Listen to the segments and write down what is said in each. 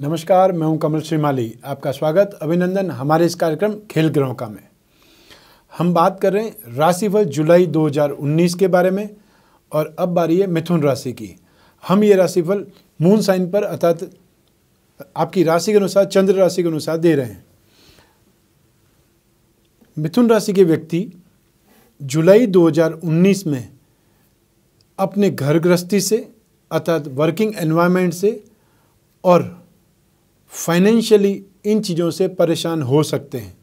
नमस्कार मैं हूं कमल श्रीमाली आपका स्वागत अभिनंदन हमारे इस कार्यक्रम खेल ग्रहों का में हम बात कर रहे हैं राशिफल जुलाई 2019 के बारे में और अब बारी है मिथुन राशि की हम ये राशिफल मून साइन पर अर्थात आपकी राशि के अनुसार चंद्र राशि के अनुसार दे रहे हैं मिथुन राशि के व्यक्ति जुलाई 2019 में अपने घर गृहस्थी से अर्थात वर्किंग एनवायरमेंट से और फाइनेंशियली इन चीज़ों से परेशान हो सकते हैं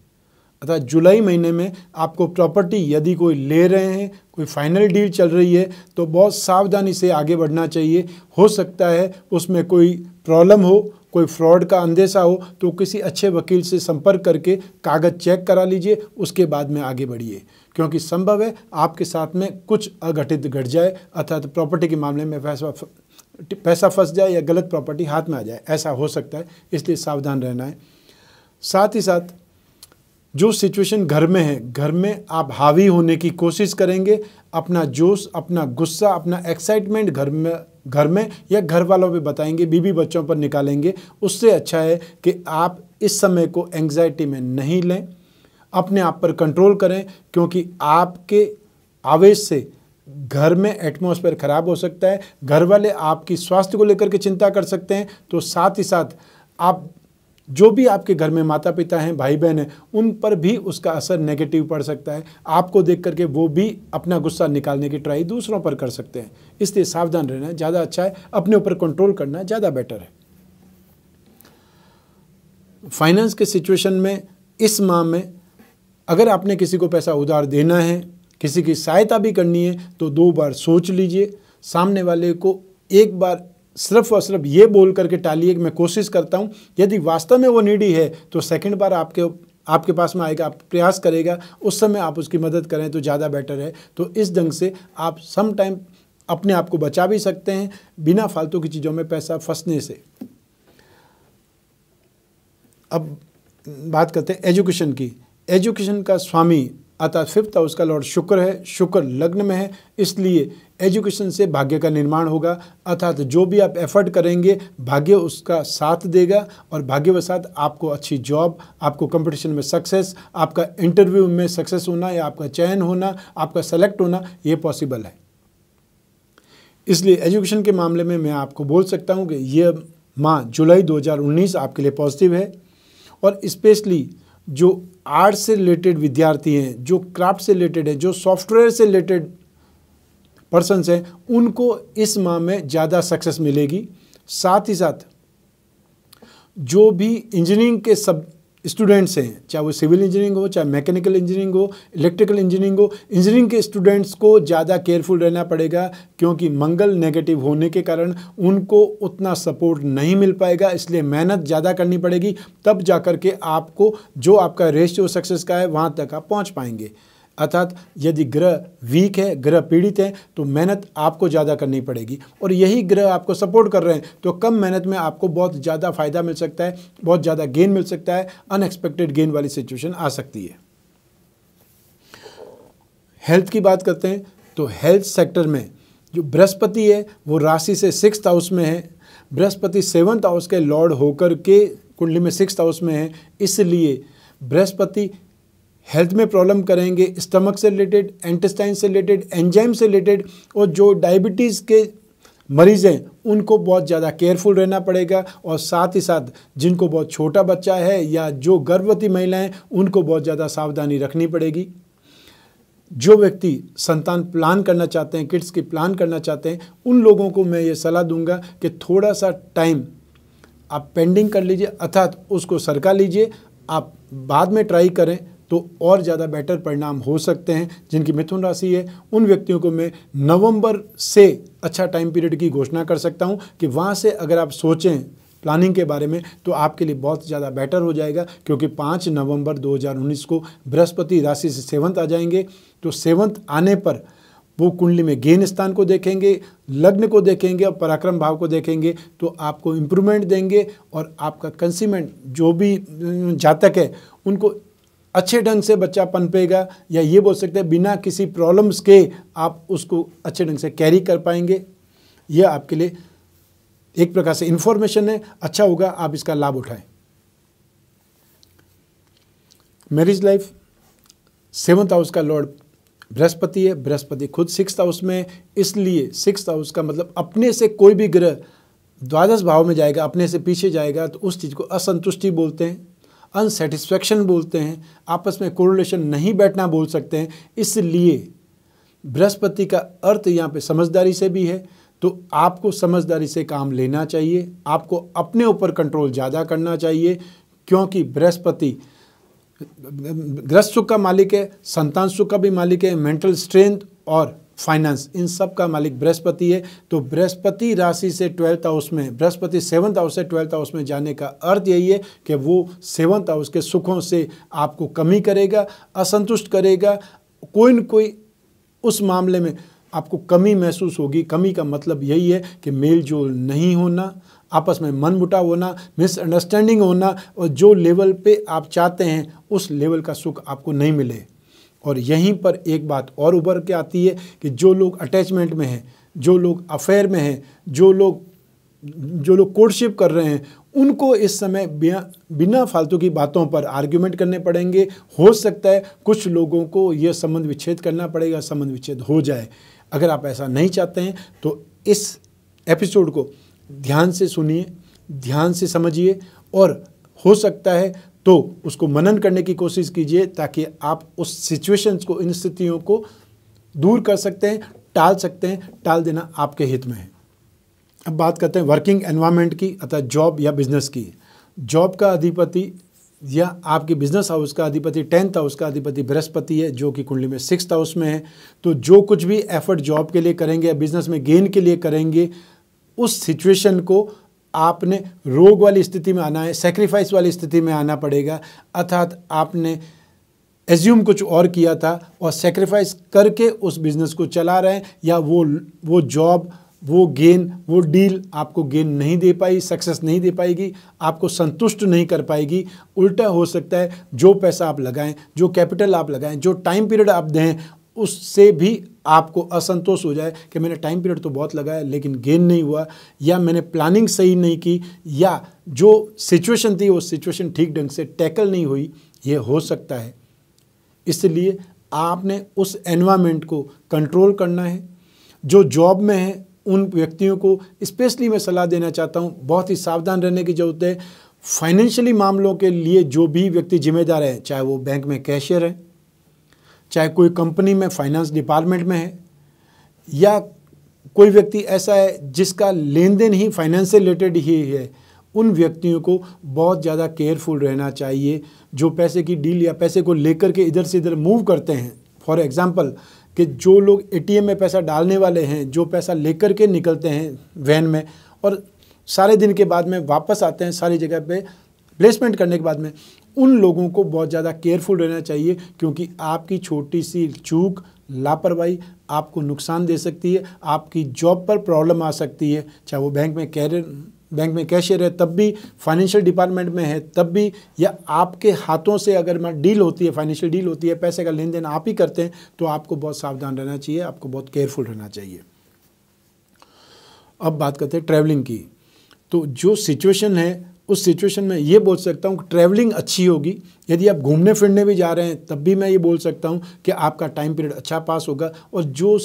अतः जुलाई महीने में आपको प्रॉपर्टी यदि कोई ले रहे हैं कोई फाइनल डील चल रही है तो बहुत सावधानी से आगे बढ़ना चाहिए हो सकता है उसमें कोई प्रॉब्लम हो कोई फ्रॉड का अंदेशा हो तो किसी अच्छे वकील से संपर्क करके कागज़ चेक करा लीजिए उसके बाद में आगे बढ़िए क्योंकि संभव है आपके साथ में कुछ अघटित घट जाए अर्थात प्रॉपर्टी के मामले में फैसला पैसा फंस जाए या गलत प्रॉपर्टी हाथ में आ जाए ऐसा हो सकता है इसलिए सावधान रहना है साथ ही साथ जो सिचुएशन घर में है घर में आप हावी होने की कोशिश करेंगे अपना जोश अपना गुस्सा अपना एक्साइटमेंट घर में घर में या घर वालों पर बताएंगे बीबी बच्चों पर निकालेंगे उससे अच्छा है कि आप इस समय को एंग्जाइटी में नहीं लें अपने आप पर कंट्रोल करें क्योंकि आपके आवेश से घर में एटमॉस्फेयर ख़राब हो सकता है घर वाले आपकी स्वास्थ्य को लेकर के चिंता कर सकते हैं तो साथ ही साथ आप जो भी आपके घर में माता पिता हैं भाई बहन हैं उन पर भी उसका असर नेगेटिव पड़ सकता है आपको देख करके वो भी अपना गुस्सा निकालने की ट्राई दूसरों पर कर सकते हैं इसलिए सावधान रहना ज़्यादा अच्छा है अपने ऊपर कंट्रोल करना ज़्यादा बेटर है फाइनेंस के सिचुएशन में इस माह में अगर आपने किसी को पैसा उधार देना है किसी की सहायता भी करनी है तो दो बार सोच लीजिए सामने वाले को एक बार सिर्फ और सिर्फ ये बोल करके टालिए कि मैं कोशिश करता हूँ यदि वास्तव में वो नीडी है तो सेकंड बार आपके आपके पास में आएगा आप प्रयास करेगा उस समय आप उसकी मदद करें तो ज़्यादा बेटर है तो इस ढंग से आप सम टाइम अपने आप को बचा भी सकते हैं बिना फालतू की चीज़ों में पैसा फंसने से अब बात करते हैं एजुकेशन की एजुकेशन का स्वामी अतः फिफ्थ हाउस का लॉर्ड शुक्र है शुक्र लग्न में है इसलिए एजुकेशन से भाग्य का निर्माण होगा अर्थात जो भी आप एफर्ट करेंगे भाग्य उसका साथ देगा और भाग्य व साथ आपको अच्छी जॉब आपको कंपटीशन में सक्सेस आपका इंटरव्यू में सक्सेस होना या आपका चयन होना आपका सेलेक्ट होना ये पॉसिबल है इसलिए एजुकेशन के मामले में मैं आपको बोल सकता हूँ कि यह माह जुलाई 2019 आपके लिए पॉजिटिव है और स्पेशली जो आर्ट से रिलेटेड विद्यार्थी हैं जो क्राफ्ट से रिलेटेड है जो सॉफ्टवेयर से रिलेटेड पर्सनस हैं उनको इस माह में ज़्यादा सक्सेस मिलेगी साथ ही साथ जो भी इंजीनियरिंग के सब स्टूडेंट्स हैं चाहे वो सिविल इंजीनियरिंग हो चाहे मैकेनिकल इंजीनियरिंग हो इलेक्ट्रिकल इंजीनियरिंग हो इंजीनियरिंग के स्टूडेंट्स को ज़्यादा केयरफुल रहना पड़ेगा क्योंकि मंगल नेगेटिव होने के कारण उनको उतना सपोर्ट नहीं मिल पाएगा इसलिए मेहनत ज़्यादा करनी पड़ेगी तब जा के आपको जो आपका रेशियो सक्सेस का है वहाँ तक आप पहुँच पाएंगे अर्थात यदि ग्रह वीक है ग्रह पीड़ित हैं तो मेहनत आपको ज़्यादा करनी पड़ेगी और यही ग्रह आपको सपोर्ट कर रहे हैं तो कम मेहनत में आपको बहुत ज़्यादा फ़ायदा मिल सकता है बहुत ज़्यादा गेन मिल सकता है अनएक्सपेक्टेड गेन वाली सिचुएशन आ सकती है हेल्थ की बात करते हैं तो हेल्थ सेक्टर में जो बृहस्पति है वो राशि से सिक्स हाउस में है बृहस्पति सेवन्थ हाउस के लॉर्ड होकर के कुंडली में सिक्स हाउस में है इसलिए बृहस्पति हेल्थ में प्रॉब्लम करेंगे स्टमक से रिलेटेड एंटेस्टाइन से रिलेटेड एंजाइम से रिलेटेड और जो डायबिटीज़ के मरीज़ हैं उनको बहुत ज़्यादा केयरफुल रहना पड़ेगा और साथ ही साथ जिनको बहुत छोटा बच्चा है या जो गर्भवती महिलाएं उनको बहुत ज़्यादा सावधानी रखनी पड़ेगी जो व्यक्ति संतान प्लान करना चाहते हैं किड्स की प्लान करना चाहते हैं उन लोगों को मैं ये सलाह दूंगा कि थोड़ा सा टाइम आप पेंडिंग कर लीजिए अर्थात उसको सरका लीजिए आप बाद में ट्राई करें तो और ज़्यादा बेटर परिणाम हो सकते हैं जिनकी मिथुन राशि है उन व्यक्तियों को मैं नवंबर से अच्छा टाइम पीरियड की घोषणा कर सकता हूं कि वहां से अगर आप सोचें प्लानिंग के बारे में तो आपके लिए बहुत ज़्यादा बेटर हो जाएगा क्योंकि पाँच नवंबर 2019 को बृहस्पति राशि से सेवंत आ जाएंगे तो सेवंत आने पर वो कुंडली में गेन स्थान को देखेंगे लग्न को देखेंगे और पराक्रम भाव को देखेंगे तो आपको इम्प्रूवमेंट देंगे और आपका कंसीमेंट जो भी जातक है उनको अच्छे ढंग से बच्चा पनपेगा या ये बोल सकते हैं बिना किसी प्रॉब्लम्स के आप उसको अच्छे ढंग से कैरी कर पाएंगे यह आपके लिए एक प्रकार से इंफॉर्मेशन है अच्छा होगा आप इसका लाभ उठाएं मैरिज लाइफ सेवन्थ हाउस का लॉर्ड बृहस्पति है बृहस्पति खुद सिक्स हाउस में है इसलिए सिक्स हाउस का मतलब अपने से कोई भी ग्रह द्वादश भाव में जाएगा अपने से पीछे जाएगा तो उस चीज़ को असंतुष्टि बोलते हैं अनसेटिस्फैक्शन बोलते हैं आपस में कोरिलेशन नहीं बैठना बोल सकते हैं इसलिए बृहस्पति का अर्थ यहाँ पे समझदारी से भी है तो आपको समझदारी से काम लेना चाहिए आपको अपने ऊपर कंट्रोल ज़्यादा करना चाहिए क्योंकि बृहस्पति ग्रस्त सुख का मालिक है संतान सुख का भी मालिक है मेंटल स्ट्रेंथ और फाइनेंस इन सब का मालिक बृहस्पति है तो बृहस्पति राशि से ट्वेल्थ हाउस में बृहस्पति सेवन्थ हाउस से ट्वेल्थ हाउस में जाने का अर्थ यही है कि वो सेवन्थ हाउस के सुखों से आपको कमी करेगा असंतुष्ट करेगा कोई न कोई उस मामले में आपको कमी महसूस होगी कमी का मतलब यही है कि मेल जोल नहीं होना आपस में मन मुटाव होना मिसअंडरस्टैंडिंग होना और जो लेवल पे आप चाहते हैं उस लेवल का सुख आपको नहीं मिले और यहीं पर एक बात और उभर के आती है कि जो लोग अटैचमेंट में हैं जो लोग अफेयर में हैं जो लोग जो लोग कोर्टशिप कर रहे हैं उनको इस समय बिना फालतू की बातों पर आर्ग्यूमेंट करने पड़ेंगे हो सकता है कुछ लोगों को यह संबंध विच्छेद करना पड़ेगा संबंध विच्छेद हो जाए अगर आप ऐसा नहीं चाहते हैं तो इस एपिसोड को ध्यान से सुनिए ध्यान से समझिए और हो सकता है तो उसको मनन करने की कोशिश कीजिए ताकि आप उस सिचुएशंस को इन स्थितियों को दूर कर सकते हैं टाल सकते हैं टाल देना आपके हित में है अब बात करते हैं वर्किंग एनवायरनमेंट की अतः जॉब या बिजनेस की जॉब का अधिपति या आपकी बिजनेस हाउस का अधिपति टेंथ हाउस का अधिपति बृहस्पति है जो कि कुंडली में सिक्स हाउस में है तो जो कुछ भी एफर्ट जॉब के लिए करेंगे या बिजनेस में गेन के लिए करेंगे उस सिचुएशन को आपने रोग वाली स्थिति में आना है सेक्रीफाइस वाली स्थिति में आना पड़ेगा अर्थात आपने एज्यूम कुछ और किया था और सेक्रीफाइस करके उस बिज़नेस को चला रहे हैं या वो वो जॉब वो गेन वो डील आपको गेन नहीं दे पाई सक्सेस नहीं दे पाएगी आपको संतुष्ट नहीं कर पाएगी उल्टा हो सकता है जो पैसा आप लगाएं जो कैपिटल आप लगाएं जो टाइम पीरियड आप दें उससे भी आपको असंतोष हो जाए कि मैंने टाइम पीरियड तो बहुत लगाया लेकिन गेन नहीं हुआ या मैंने प्लानिंग सही नहीं की या जो सिचुएशन थी वो सिचुएशन ठीक ढंग से टैकल नहीं हुई ये हो सकता है इसलिए आपने उस एनवायरमेंट को कंट्रोल करना है जो जॉब में है उन व्यक्तियों को स्पेशली मैं सलाह देना चाहता हूँ बहुत ही सावधान रहने की ज़रूरत है फाइनेंशियली मामलों के लिए जो भी व्यक्ति जिम्मेदार है चाहे वो बैंक में कैशियर हैं चाहे कोई कंपनी में फाइनेंस डिपार्टमेंट में है या कोई व्यक्ति ऐसा है जिसका लेन देन ही फाइनेंस से रिलेटेड ही है उन व्यक्तियों को बहुत ज़्यादा केयरफुल रहना चाहिए जो पैसे की डील या पैसे को लेकर के इधर से इधर मूव करते हैं फॉर एग्ज़ाम्पल कि जो लोग ए में पैसा डालने वाले हैं जो पैसा लेकर के निकलते हैं वैन में और सारे दिन के बाद में वापस आते हैं सारी जगह पे प्लेसमेंट करने के बाद में उन लोगों को बहुत ज़्यादा केयरफुल रहना चाहिए क्योंकि आपकी छोटी सी चूक लापरवाही आपको नुकसान दे सकती है आपकी जॉब पर प्रॉब्लम आ सकती है चाहे वो बैंक में कैरियर बैंक में कैशियर है तब भी फाइनेंशियल डिपार्टमेंट में है तब भी या आपके हाथों से अगर डील होती है फाइनेंशियल डील होती है पैसे का लेन देन आप ही करते हैं तो आपको बहुत सावधान रहना चाहिए आपको बहुत केयरफुल रहना चाहिए अब बात करते हैं ट्रैवलिंग की तो जो सिचुएशन है उस सिचुएशन में ये बोल सकता हूँ कि ट्रैवलिंग अच्छी होगी यदि आप घूमने फिरने भी जा रहे हैं तब भी मैं ये बोल सकता हूँ कि आपका टाइम पीरियड अच्छा पास होगा और जो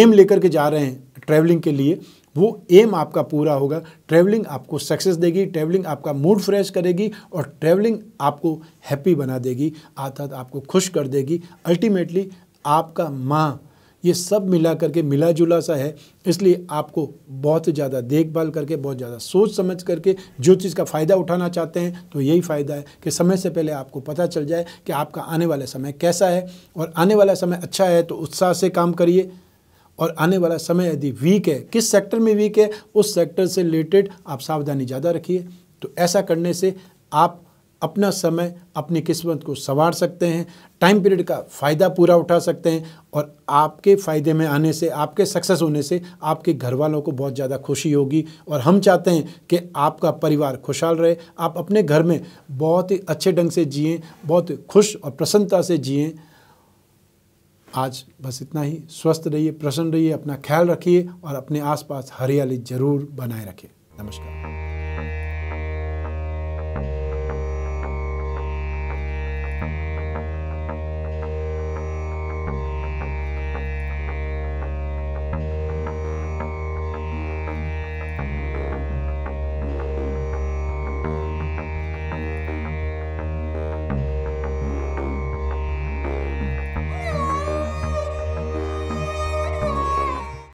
एम लेकर के जा रहे हैं ट्रैवलिंग के लिए वो एम आपका पूरा होगा ट्रैवलिंग आपको सक्सेस देगी ट्रैवलिंग आपका मूड फ्रेश करेगी और ट्रैवलिंग आपको हैप्पी बना देगी अर्थात आपको खुश कर देगी अल्टीमेटली आपका माँ ये सब मिला करके मिला जुला सा है इसलिए आपको बहुत ज़्यादा देखभाल करके बहुत ज़्यादा सोच समझ करके जो चीज़ का फ़ायदा उठाना चाहते हैं तो यही फ़ायदा है कि समय से पहले आपको पता चल जाए कि आपका आने वाला समय कैसा है और आने वाला समय अच्छा है तो उत्साह से काम करिए और आने वाला समय यदि वीक है किस सेक्टर में वीक है उस सेक्टर से रिलेटेड आप सावधानी ज़्यादा रखिए तो ऐसा करने से आप अपना समय अपनी किस्मत को संवार सकते हैं टाइम पीरियड का फ़ायदा पूरा उठा सकते हैं और आपके फ़ायदे में आने से आपके सक्सेस होने से आपके घर वालों को बहुत ज़्यादा खुशी होगी और हम चाहते हैं कि आपका परिवार खुशहाल रहे आप अपने घर में बहुत ही अच्छे ढंग से जिए बहुत खुश और प्रसन्नता से जिए आज बस इतना ही स्वस्थ रहिए प्रसन्न रहिए अपना ख्याल रखिए और अपने आसपास हरियाली ज़रूर बनाए रखिए नमस्कार